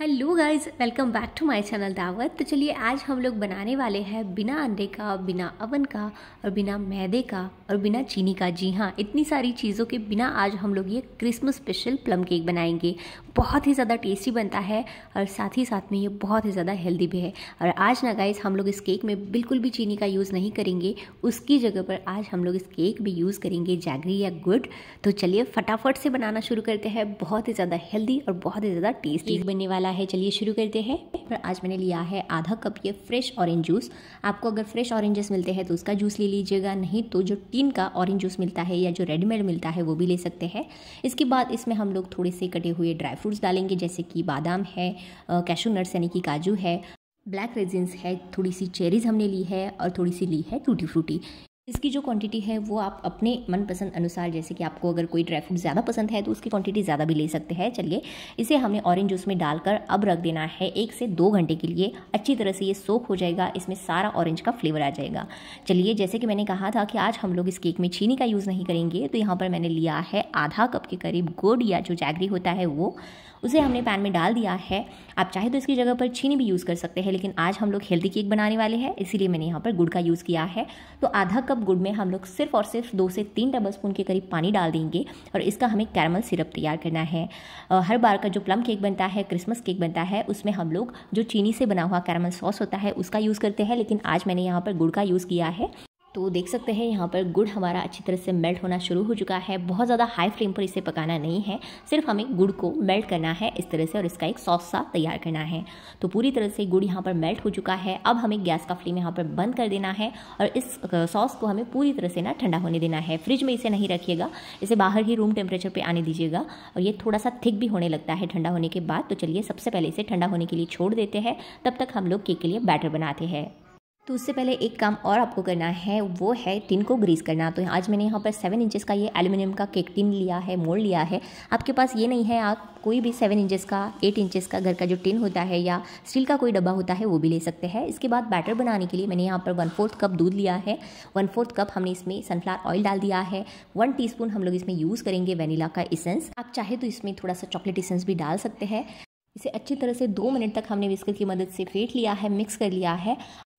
Hello guys welcome back to my channel Dawat तो चलिए आज हम लोग बनाने वाले हैं बिना अंडे का बिना अवन का और बिना मैदे का और बिना चीनी का जी हाँ इतनी सारी चीज़ों के बिना आज हम लोग ये क्रिसमस स्पेशल प्लम केक बनाएंगे बहुत ही ज़्यादा टेस्टी बनता है और साथ ही साथ में ये बहुत ही ज़्यादा हेल्दी भी है और आज ना गाइज़ हम लोग इस केक में बिल्कुल भी चीनी का यूज़ नहीं करेंगे उसकी जगह पर आज हम लोग इस केक में यूज़ करेंगे जैगरी या गुड तो चलिए फटाफट से बनाना शुरू करते हैं बहुत ही ज़्यादा हेल्दी और बहुत ही ज़्यादा टेस्टी बनने वाला वाला है चलिए शुरू करते हैं पर आज मैंने लिया है आधा कप ये फ्रेश ऑरेंज जूस आपको अगर फ्रेश ऑरेंजेस मिलते हैं तो उसका जूस ले लीजिएगा नहीं तो जो टीन का ऑरेंज जूस मिलता है या जो रेडीमेड मिलता है वो भी ले सकते हैं इसके बाद इसमें हम लोग थोड़े से कटे हुए ड्राई फ्रूट्स डालेंगे जैसे कि बादाम है कैशू नट्स यानी कि काजू है ब्लैक रेजिन्स है थोड़ी सी चेरीज हमने ली है और थोड़ी सी ली है टूटी फ्रूटी इसकी जो क्वांटिटी है वो आप अपने मनपसंद अनुसार जैसे कि आपको अगर कोई ड्राई फ्रूट ज़्यादा पसंद है तो उसकी क्वांटिटी ज़्यादा भी ले सकते हैं चलिए इसे हमने ऑरेंज जूस में डालकर अब रख देना है एक से दो घंटे के लिए अच्छी तरह से ये सोख हो जाएगा इसमें सारा ऑरेंज का फ्लेवर आ जाएगा चलिए जैसे कि मैंने कहा था कि आज हम लोग इस केक में चीनी का यूज़ नहीं करेंगे तो यहाँ पर मैंने लिया है आधा कप के करीब गुड़ या जो जैगरी होता है वो उसे हमने पैन में डाल दिया है आप चाहे तो इसकी जगह पर चीनी भी यूज़ कर सकते हैं लेकिन आज हम लोग हेल्दी केक बनाने वाले हैं इसीलिए मैंने यहाँ पर गुड़ का यूज़ किया है तो आधा कप अब गुड़ में हम लोग सिर्फ और सिर्फ दो से तीन टेबल स्पून के करीब पानी डाल देंगे और इसका हमें कैरमल सिरप तैयार करना है हर बार का जो प्लम केक बनता है क्रिसमस केक बनता है उसमें हम लोग जो चीनी से बना हुआ कैरमल सॉस होता है उसका यूज़ करते हैं लेकिन आज मैंने यहाँ पर गुड़ का यूज़ किया है तो देख सकते हैं यहाँ पर गुड़ हमारा अच्छी तरह से मेल्ट होना शुरू हो चुका है बहुत ज़्यादा हाई फ्लेम पर इसे पकाना नहीं है सिर्फ हमें गुड़ को मेल्ट करना है इस तरह से और इसका एक सॉस सा तैयार करना है तो पूरी तरह से गुड़ यहाँ पर मेल्ट हो चुका है अब हमें गैस का फ्लेम यहाँ पर बंद कर देना है और इस सॉस को हमें पूरी तरह से ना ठंडा होने देना है फ्रिज में इसे नहीं रखिएगा इसे बाहर ही रूम टेम्परेचर पर आने दीजिएगा और ये थोड़ा सा थिक भी होने लगता है ठंडा होने के बाद तो चलिए सबसे पहले इसे ठंडा होने के लिए छोड़ देते हैं तब तक हम लोग केक के लिए बैटर बनाते हैं तो उससे पहले एक काम और आपको करना है वो है टिन को ग्रीस करना तो आज मैंने यहाँ पर सेवन इंचेस का ये एल्युमिनियम का केक टिन लिया है मोड़ लिया है आपके पास ये नहीं है आप कोई भी सेवन इंचेस का एट इंचेस का घर का जो टिन होता है या स्टील का कोई डब्बा होता है वो भी ले सकते हैं इसके बाद बैटर बनाने के लिए मैंने यहाँ पर वन फोर्थ कप दूध लिया है वन फोर्थ कप हमने इसमें सनफ्लावर ऑयल डाल दिया है वन टी हम लोग इसमें यूज़ करेंगे वेनिला का इसेंस आप चाहे तो इसमें थोड़ा सा चॉकलेट इसेंस भी डाल सकते हैं इसे अच्छी तरह से दो मिनट तक हमने विस्किट की मदद से फेंट लिया है मिक्स कर लिया है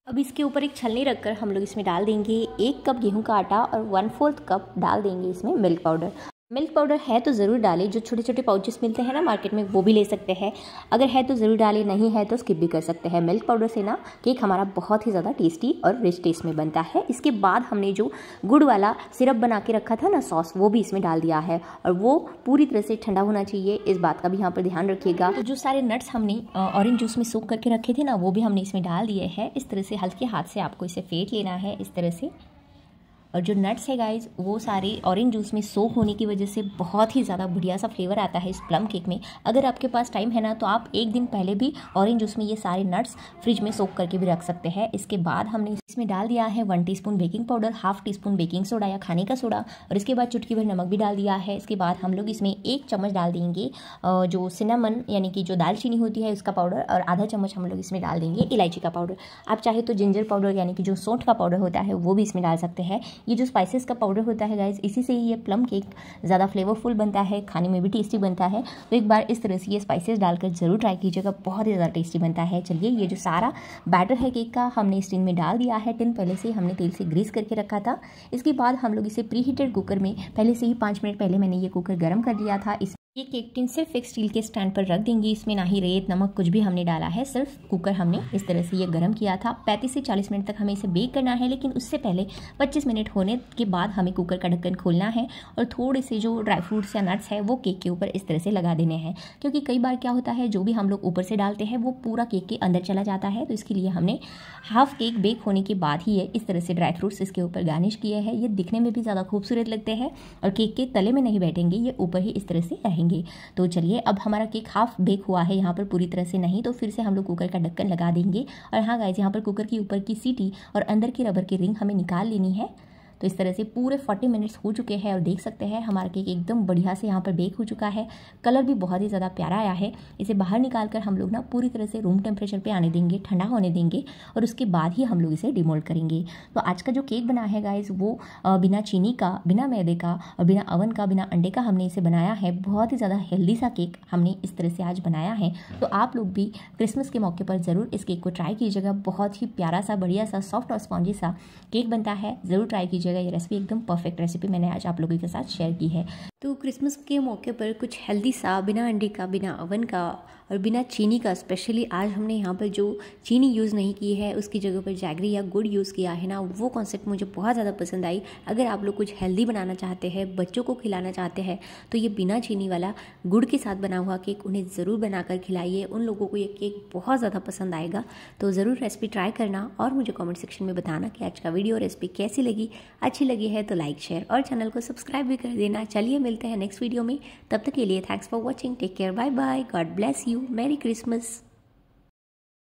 अब इसके ऊपर एक छलनी रखकर हम लोग इसमें डाल देंगे एक कप गेहूं का आटा और वन फोर्थ कप डाल देंगे इसमें मिल्क पाउडर मिल्क पाउडर है तो ज़रूर डालें जो छोटे छोटे पाउचेस मिलते हैं ना मार्केट में वो भी ले सकते हैं अगर है तो ज़रूर डालें नहीं है तो स्किप भी कर सकते हैं मिल्क पाउडर से ना केक हमारा बहुत ही ज़्यादा टेस्टी और रिच टेस्ट में बनता है इसके बाद हमने जो गुड़ वाला सिरप बना के रखा था ना सॉस वो भी इसमें डाल दिया है और वो पूरी तरह से ठंडा होना चाहिए इस बात का भी यहाँ पर ध्यान रखिएगा तो जो सारे नट्स हमने ऑरेंज जूस में सूख करके रखे थे ना वो भी हमने इसमें डाल दिए हैं इस तरह से हल्के हाथ से आपको इसे फेंट लेना है इस तरह से और जो नट्स है गाइज वो सारे ऑरेंज जूस में सो होने की वजह से बहुत ही ज़्यादा बढ़िया सा फ्लेवर आता है इस प्लम केक में अगर आपके पास टाइम है ना तो आप एक दिन पहले भी ऑरेंज जूस में ये सारे नट्स फ्रिज में सोख करके भी रख सकते हैं इसके बाद हमने इसमें डाल दिया है one T baking powder half teaspoon baking soda या खाने का सोडा और इसके बाद चुटकी भर नमक भी डाल दिया है इसके बाद हम लोग इसमें एक चम्मच डाल देंगे जो सिनेमन यानी कि जो दालचीनी होती है उसका पाउडर और आधा चम्मच हम लोग इसमें डाल देंगे इलायची का पाउडर आप चाहे तो जिंजर पाउडर यानी कि जो सौंठ का पाउडर होता है वो भी इसमें डाल सकते हैं ये जो स्पाइसेस का पाउडर होता है गाइज इसी से ही ये प्लम केक ज़्यादा फ्लेवरफुल बनता है खाने में भी टेस्टी बनता है तो एक बार इस तरह से ये स्पाइसेस डालकर ज़रूर ट्राई कीजिएगा बहुत ही ज़्यादा टेस्टी बनता है चलिए ये जो सारा बैटर है केक का हमने इस टिन में डाल दिया है टिन पहले से हमने तेल से ग्रीस करके रखा था इसके बाद हम लोग इसे प्री हीटेड कुकर में पहले से ही पाँच मिनट पहले मैंने ये कुकर गर्म कर लिया था इस ये केक टिन सिर्फ एक स्टील के स्टैंड पर रख देंगे इसमें ना ही रेत नमक कुछ भी हमने डाला है सिर्फ कुकर हमने इस तरह से ये गर्म किया था 35 से 40 मिनट तक हमें इसे बेक करना है लेकिन उससे पहले 25 मिनट होने के बाद हमें कुकर का ढक्कन खोलना है और थोड़े से जो ड्राई फ्रूट्स या नट्स है वो केक के ऊपर इस तरह से लगा देने हैं क्योंकि कई बार क्या होता है जो भी हम लोग ऊपर से डालते हैं वो पूरा केक के अंदर चला जाता है तो इसके लिए हमने हाफ केक बेक होने के बाद ही ये इस तरह से ड्राई फ्रूट्स इसके ऊपर गार्निश किए हैं ये दिखने में भी ज़्यादा खूबसूरत लगते हैं और केक के तले में नहीं बैठेंगे ये ऊपर ही इस तरह से रहेंगे रहेंगे तो चलिए अब हमारा केक हाफ बेक हुआ है यहाँ पर पूरी तरह से नहीं तो फिर से हम लोग कुकर का ढक्कन लगा देंगे और हाँ गाइज यहाँ पर कुकर की ऊपर की सीटी और अंदर की रबर की रिंग हमें निकाल लेनी है तो इस तरह से पूरे फोर्टी मिनट्स हो चुके हैं और देख सकते हैं हमारा केक एकदम बढ़िया से यहाँ पर बेक हो चुका है कलर भी बहुत ही ज़्यादा प्यारा आया है इसे बाहर निकाल कर हम लोग ना पूरी तरह से रूम टेम्परेचर पर आने देंगे ठंडा होने देंगे और उसके बाद ही हम लोग इसे डिमोल्ड करेंगे तो आज का जो केक बना है गाइज वो बिना चीनी का बिना मैदे का और बिना अवन का बिना अंडे का हमने इसे बनाया है बहुत ही ज़्यादा हेल्दी सा केक हमने इस तरह से आज बनाया है तो आप लोग भी क्रिसमस के मौके पर ज़रूर इस केक को ट्राई कीजिएगा बहुत ही प्यारा सा बढ़िया सा सॉफ्ट और स्पॉन्जी सा केक बनता है ज़रूर ट्राई कीजिएगा लीजिएगा ये रेसिपी एकदम परफेक्ट रेसिपी मैंने आज आप लोगों के साथ शेयर की है तो क्रिसमस के मौके पर कुछ हेल्दी सा बिना अंडे का बिना अवन का और बिना चीनी का स्पेशली आज हमने यहाँ पर जो चीनी यूज़ नहीं की है उसकी जगह पर जैगरी या गुड़ यूज़ किया है ना वो कॉन्सेप्ट मुझे बहुत ज़्यादा पसंद आई अगर आप लोग कुछ हेल्दी बनाना चाहते हैं बच्चों को खिलाना चाहते हैं तो ये बिना चीनी वाला गुड़ के साथ बना हुआ केक उन्हें ज़रूर बनाकर खिलाइए उन लोगों को ये केक बहुत ज़्यादा पसंद आएगा तो ज़रूर रेसिपी ट्राई करना और मुझे कॉमेंट सेक्शन में बताना कि आज का वीडियो रेसिपी कैसी लगी अच्छी लगी है तो लाइक शेयर और चैनल को सब्सक्राइब भी कर देना चलिए मिलते हैं नेक्स्ट वीडियो में तब तक के लिए thanks for watching take care bye bye God bless you Merry Christmas.